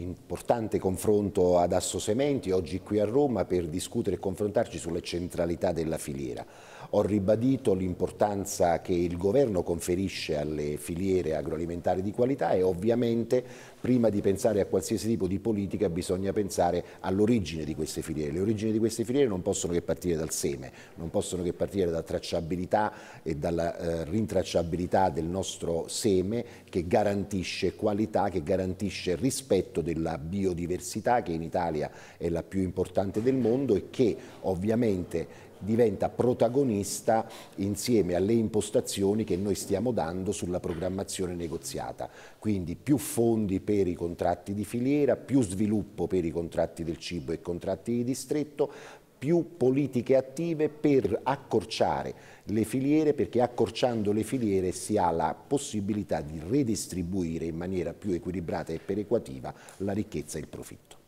importante confronto ad Asso Sementi oggi qui a Roma, per discutere e confrontarci sulle centralità della filiera. Ho ribadito l'importanza che il governo conferisce alle filiere agroalimentari di qualità e ovviamente prima di pensare a qualsiasi tipo di politica bisogna pensare all'origine di queste filiere. Le origini di queste filiere non possono che partire dal seme, non possono che partire dalla tracciabilità e dalla eh, rintracciabilità del nostro seme che garantisce qualità, che garantisce rispetto della biodiversità che in Italia è la più importante del mondo e che ovviamente diventa protagonista insieme alle impostazioni che noi stiamo dando sulla programmazione negoziata. Quindi più fondi per i contratti di filiera, più sviluppo per i contratti del cibo e contratti di distretto, più politiche attive per accorciare le filiere perché accorciando le filiere si ha la possibilità di redistribuire in maniera più equilibrata e perequativa la ricchezza e il profitto.